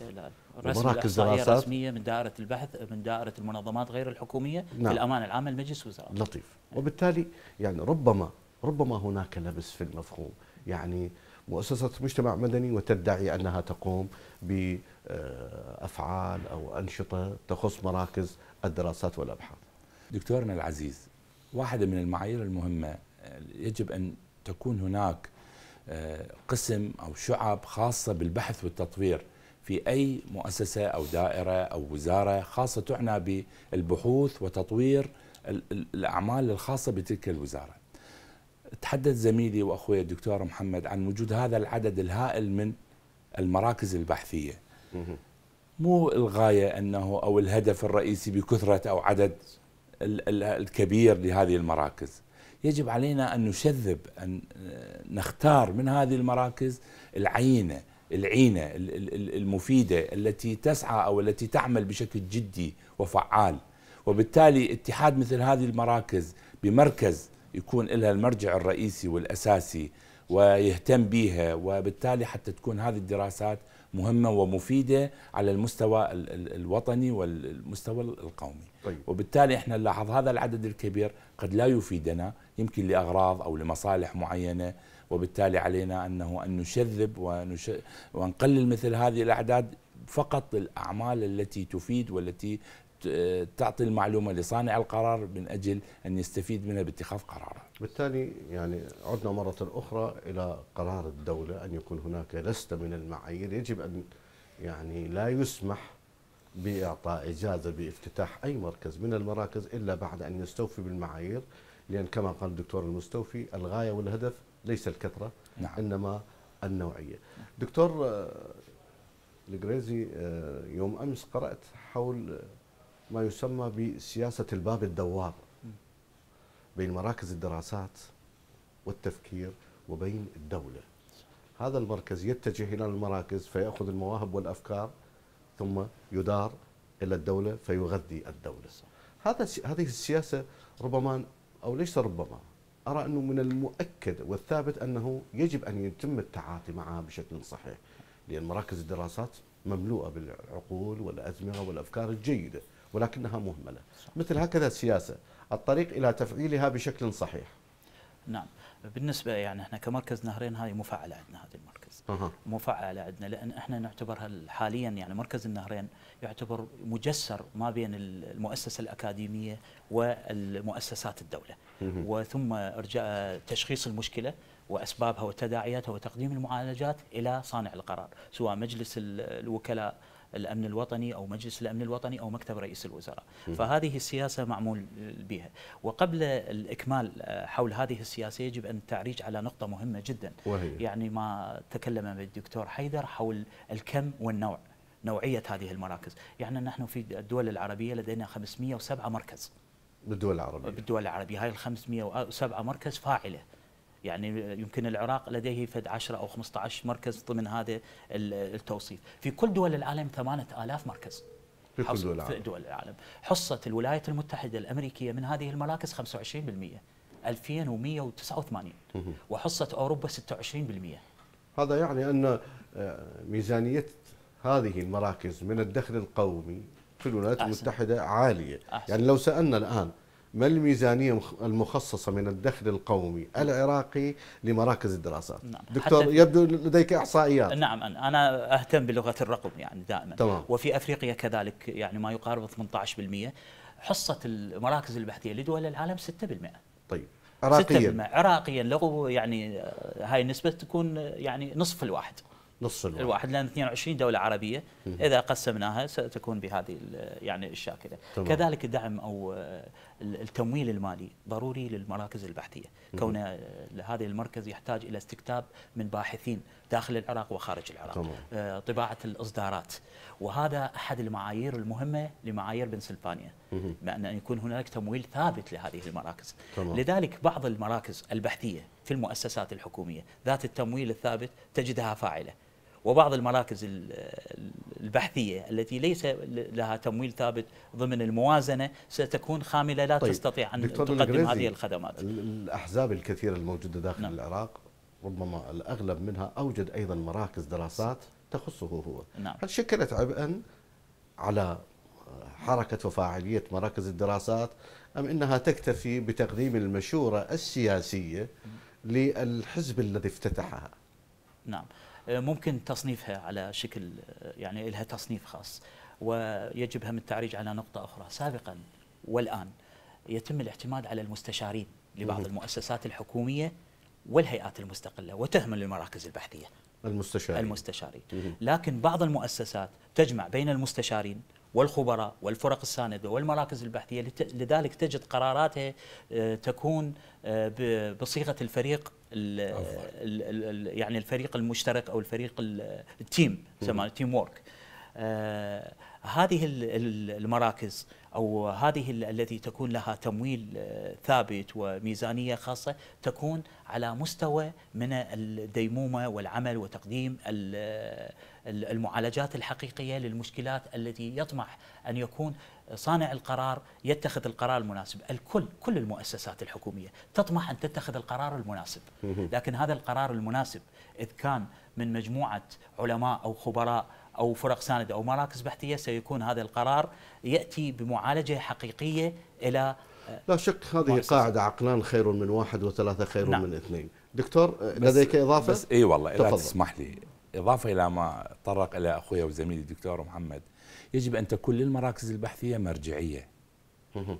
ومراكز يعني دراسات
رسميه من دائره البحث من دائره المنظمات غير الحكوميه نعم. الامانه العامه لمجلس الوزراء
لطيف نعم. وبالتالي يعني ربما ربما هناك لبس في المفهوم يعني مؤسسة مجتمع مدني وتدعي أنها تقوم بأفعال أو أنشطة تخص مراكز
الدراسات والأبحاث دكتورنا العزيز واحدة من المعايير المهمة يجب أن تكون هناك قسم أو شعب خاصة بالبحث والتطوير في أي مؤسسة أو دائرة أو وزارة خاصة تعنى بالبحوث وتطوير الأعمال الخاصة بتلك الوزارة تحدث زميلي وأخوي الدكتور محمد عن وجود هذا العدد الهائل من المراكز البحثية مو الغاية أنه أو الهدف الرئيسي بكثرة أو عدد الكبير لهذه المراكز يجب علينا أن نشذب أن آه، نختار من هذه المراكز العينة العينة المفيدة التي تسعى أو التي تعمل بشكل جدي وفعال وبالتالي اتحاد مثل هذه المراكز بمركز يكون لها المرجع الرئيسي والأساسي ويهتم بها وبالتالي حتى تكون هذه الدراسات مهمة ومفيدة على المستوى الوطني والمستوى القومي طيب. وبالتالي احنا نلاحظ هذا العدد الكبير قد لا يفيدنا يمكن لاغراض او لمصالح معينه وبالتالي علينا انه ان نشذب ونش... ونقلل مثل هذه الاعداد فقط الاعمال التي تفيد والتي تعطي المعلومه لصانع القرار من اجل ان يستفيد منها باتخاذ قراره.
بالتالي يعني عدنا مره اخرى الى قرار الدوله ان يكون هناك لست من المعايير يجب ان يعني لا يسمح بإعطاء إجازة بافتتاح أي مركز من المراكز إلا بعد أن يستوفي بالمعايير لأن كما قال الدكتور المستوفي الغاية والهدف ليس الكثرة نعم. إنما النوعية دكتور آه، الجريزي آه، يوم أمس قرأت حول ما يسمى بسياسة الباب الدوار بين مراكز الدراسات والتفكير وبين الدولة هذا المركز يتجه إلى المراكز فيأخذ المواهب والأفكار ثم يدار الى الدوله فيغذي الدوله. هذا هذه السياسه ربما او ليس ربما ارى انه من المؤكد والثابت انه يجب ان يتم التعاطي معها بشكل صحيح لان مراكز الدراسات مملوءه بالعقول والازمنه والافكار الجيده ولكنها مهمله. مثل هكذا السياسه الطريق الى تفعيلها بشكل صحيح. نعم
بالنسبه يعني احنا كمركز نهرين هذه مفعله عندنا هذه المركز. أه. مفعله عندنا لان احنا نعتبرها حاليا يعني مركز النهرين يعتبر مجسر ما بين المؤسسه الاكاديميه والمؤسسات الدوله مه. وثم ارجاء تشخيص المشكله واسبابها وتداعياتها وتقديم المعالجات الى صانع القرار سواء مجلس الوكلاء الامن الوطني او مجلس الامن الوطني او مكتب رئيس الوزراء فهذه السياسه معمول بها وقبل الاكمال آه، حول هذه السياسه يجب ان التعريج على نقطه مهمه جدا وهي. يعني ما تكلم الدكتور حيدر حول الكم والنوع نوعيه هذه المراكز يعني نحن في الدول العربيه لدينا 507 مركز بالدول العربيه بالدول العربيه هاي ال 507 مركز فاعله يعني يمكن العراق لديه فد 10 أو 15 مركز ضمن هذا التوصيف في كل دول العالم 8000 مركز في كل دول العالم. في دول العالم حصة الولايات المتحدة الأمريكية من هذه المراكز 25% 2189 وحصة أوروبا 26%
هذا يعني أن آه، ميزانية هذه المراكز من الدخل القومي في الولايات أحسن. المتحدة عالية أحسن. يعني لو سألنا الآن ما الميزانية المخصصة من الدخل القومي العراقي لمراكز الدراسات نعم. دكتور يبدو لديك إحصائيات
نعم أنا أهتم بلغة الرقم يعني دائما تمام. وفي أفريقيا كذلك يعني ما يقارب 18% حصة المراكز البحثية لدول العالم 6% طيب
عراقيا
عراقيا لغو يعني آه، هاي النسبة تكون يعني نصف الواحد
نص الواحد, الواحد
لان 22 دوله عربيه اذا قسمناها ستكون بهذه يعني الشاكله طبعا. كذلك الدعم او التمويل المالي ضروري للمراكز البحثيه كون آه، هذا المركز يحتاج الى استكتاب من باحثين داخل العراق وخارج العراق طبعا. آه، طباعه الاصدارات وهذا احد المعايير المهمه لمعايير بنسلفانيا بان يكون هناك تمويل ثابت لهذه المراكز طبعا. لذلك بعض المراكز البحثيه في المؤسسات الحكوميه ذات التمويل الثابت تجدها فاعله وبعض المراكز البحثيه التي ليس لها تمويل ثابت ضمن الموازنه ستكون خامله لا طيب تستطيع ان تقدم هذه الخدمات.
الاحزاب الكثيره الموجوده داخل نعم. العراق ربما الاغلب منها اوجد ايضا مراكز دراسات تخصه هو. نعم. هل شكلت عبئا على حركه وفاعليه مراكز الدراسات ام انها تكتفي بتقديم المشوره السياسيه للحزب الذي افتتحها؟
نعم. آه، ممكن تصنيفها على شكل آه، يعني لها تصنيف خاص ويجب هم التعريج على نقطة أخرى سابقا والآن يتم الاعتماد على المستشارين لبعض المؤسسات الحكومية والهيئات المستقلة وتهمل المراكز البحثية المستشارين المستشارين لكن بعض المؤسسات تجمع بين المستشارين والخبراء والفرق الساندة والمراكز البحثية لذلك تجد قراراتها آه، تكون بصيغة الفريق الـ الـ الـ الـ يعني الفريق المشترك او الفريق التيم يسمونه تيم وورك هذه المراكز او هذه التي تكون لها تمويل آه، ثابت وميزانيه خاصه تكون على مستوى من الديمومه والعمل وتقديم المعالجات الحقيقيه للمشكلات التي يطمح ان يكون صانع القرار يتخذ القرار المناسب، الكل كل المؤسسات الحكوميه تطمح ان تتخذ القرار المناسب، لكن هذا القرار المناسب اذ كان من مجموعه علماء او خبراء او فرق سانده او مراكز بحثيه سيكون هذا القرار ياتي بمعالجه
حقيقيه الى آه،
لا شك هذه مؤسسة. قاعدة عقلان خير من واحد وثلاثة خير نعم. من اثنين دكتور
آه، لديك إضافة؟ بس إي والله تفضل. إذا تسمح لي إضافة إلى ما طرق إلى أخويا وزميلي الدكتور محمد يجب أن تكون للمراكز البحثية مرجعية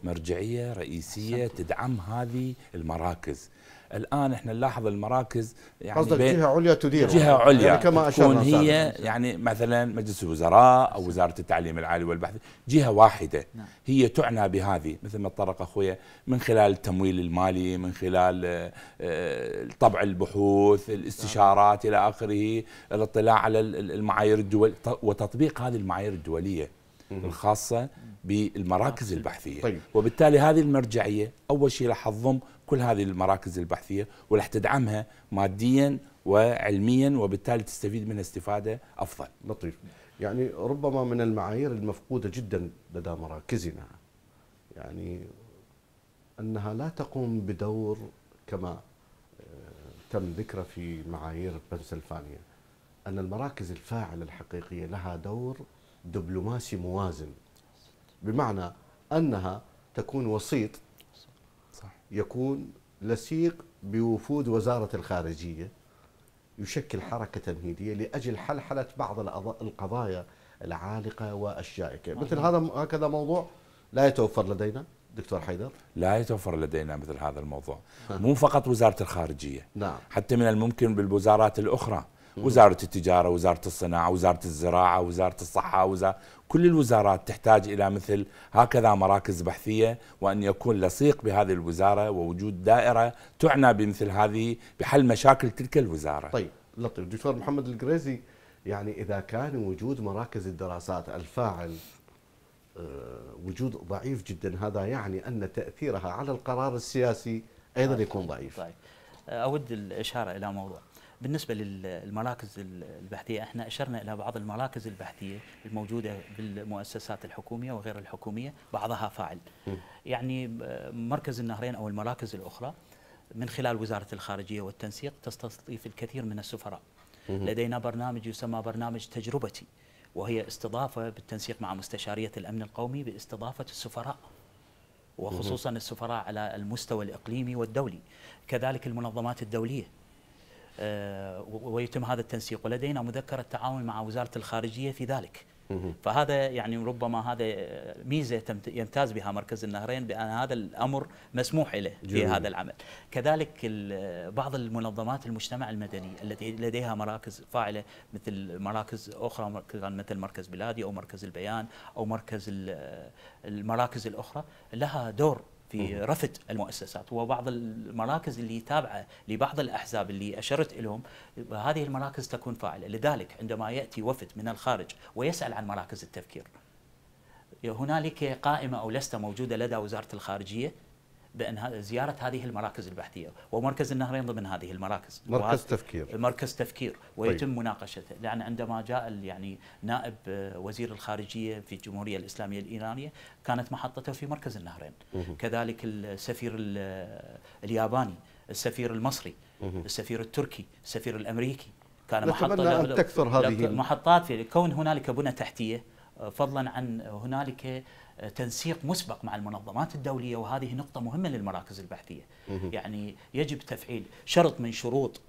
مرجعية رئيسية تدعم هذه المراكز الان احنا نلاحظ المراكز يعني قصدك جهه عليا تدير جهه يعني عليا يعني كما تكون هي سابق. يعني مثلا مجلس الوزراء او وزاره التعليم العالي والبحث جهه واحده نعم. هي تعنى بهذه مثل ما تطرق اخويا من خلال التمويل المالي من خلال آه، طبع البحوث الاستشارات الى اخره الاطلاع على المعايير الدول وتطبيق هذه المعايير الدوليه الخاصة بالمراكز آه، البحثية طيب. وبالتالي هذه المرجعية أول شيء راح تضم كل هذه المراكز البحثية وراح تدعمها ماديا وعلميا وبالتالي تستفيد منها استفادة أفضل لطيف يعني ربما من المعايير المفقودة جدا لدى مراكزنا
يعني أنها لا تقوم بدور كما آه، تم ذكره في معايير بنسلفانيا أن المراكز الفاعلة الحقيقية لها دور دبلوماسي موازن بمعنى أنها تكون وسيط يكون لصيق بوفود وزارة الخارجية يشكل حركة تمهيدية لأجل حلحلة بعض
القضايا العالقة والشائكه مثل هذا
هكذا موضوع
لا يتوفر لدينا دكتور حيدر لا يتوفر لدينا مثل هذا الموضوع مو فقط وزارة الخارجية نعم حتى من الممكن بالوزارات الأخرى وزاره التجاره وزاره الصناعه وزاره الزراعه وزاره الصحه وزارة كل الوزارات تحتاج الى مثل هكذا مراكز بحثيه وان يكون لصيق بهذه الوزاره ووجود دائره تعنى بمثل هذه بحل مشاكل تلك الوزاره. طيب
لطيف دكتور محمد القريزي يعني اذا كان وجود مراكز الدراسات الفاعل آه، وجود ضعيف جدا هذا يعني ان تاثيرها على القرار السياسي ايضا آه، يكون طيب، ضعيف. طيب.
آه، اود الاشاره الى موضوع بالنسبة للمراكز البحثية احنا أشرنا إلى بعض المراكز البحثية الموجودة بالمؤسسات الحكومية وغير الحكومية بعضها فاعل يعني مركز النهرين أو المراكز الأخرى من خلال وزارة الخارجية والتنسيق تستضيف الكثير من السفراء لدينا برنامج يسمى برنامج تجربتي وهي استضافة بالتنسيق مع مستشارية الأمن القومي باستضافة السفراء وخصوصا السفراء على المستوى الإقليمي والدولي كذلك المنظمات الدولية آه، ويتم هذا التنسيق ولدينا مذكرة تعاون مع وزارة الخارجية في ذلك فهذا يعني ربما هذا ميزة يمتاز بها مركز النهرين بأن هذا الأمر مسموح له في جميل. هذا العمل كذلك بعض المنظمات المجتمع المدني التي لديها مراكز فاعلة مثل مراكز أخرى مثل مركز بلادي أو مركز البيان أو مركز المراكز الأخرى لها دور في رفد المؤسسات وبعض المراكز اللي تابعه لبعض الاحزاب اللي اشرت اليهم هذه المراكز تكون فاعله لذلك عندما ياتي وفد من الخارج ويسال عن مراكز التفكير هنالك قائمه او لسته موجوده لدى وزاره الخارجيه بان زياره هذه المراكز البحثيه ومركز النهرين ضمن هذه المراكز مركز تفكير مركز تفكير طيب. ويتم طيب. مناقشته لان عندما جاء يعني نائب آه، وزير الخارجيه في الجمهوريه الاسلاميه الايرانيه كانت محطته في مركز النهرين مه. كذلك السفير الياباني السفير المصري مه. السفير التركي السفير الامريكي كان محطة أن تكثر هذه محطات في كون هنالك بنى تحتيه فضلا عن هنالك تنسيق مسبق مع المنظمات الدولية وهذه نقطة مهمة للمراكز البحثية يعني يجب تفعيل شرط من شروط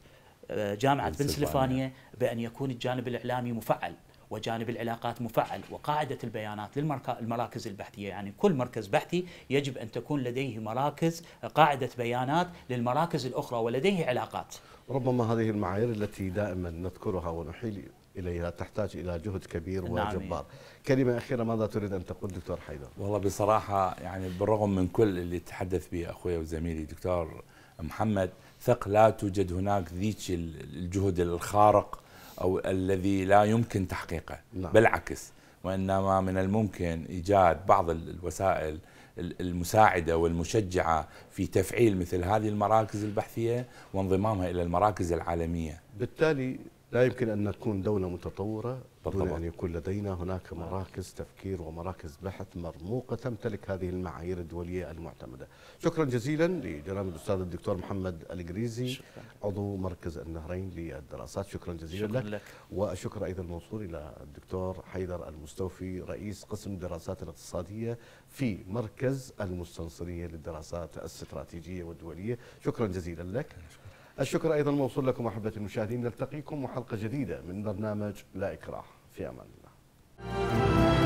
آه، جامعة بنسلفانيا بأن يكون الجانب الإعلامي مفعل وجانب العلاقات مفعل وقاعدة البيانات للمراكز البحثية يعني كل مركز بحثي يجب أن تكون لديه مراكز قاعدة بيانات للمراكز الأخرى ولديه
علاقات
ربما هذه المعايير التي دائما نذكرها ونحيل إليها تحتاج إلى جهد كبير نعم. وجبار كلمة أخيرة ماذا تريد أن تقول دكتور حيدر
والله بصراحة يعني بالرغم من كل اللي تحدث به أخوي وزميلي دكتور محمد ثق لا توجد هناك ذيك الجهد الخارق أو الذي لا يمكن تحقيقه نعم. بالعكس وإنما من الممكن إيجاد بعض الوسائل المساعدة والمشجعة في تفعيل مثل هذه المراكز البحثية وانضمامها إلى المراكز العالمية بالتالي لا يمكن أن نكون دولة متطورة
دون أن يكون لدينا هناك مراكز تفكير ومراكز بحث مرموقة تمتلك هذه المعايير الدولية المعتمدة شكرا جزيلا لجناب الأستاذ الدكتور محمد القريزي عضو مركز النهرين للدراسات شكرا جزيلا شكرا لك. لك وشكرا أيضا موصول إلى الدكتور حيدر المستوفي رئيس قسم الدراسات الاقتصادية في مركز المستنصرية للدراسات الاستراتيجية والدولية شكرا جزيلا لك الشكر أيضا موصول لكم أحبتي المشاهدين نلتقيكم وحلقة جديدة من برنامج لا إكراه في أمان الله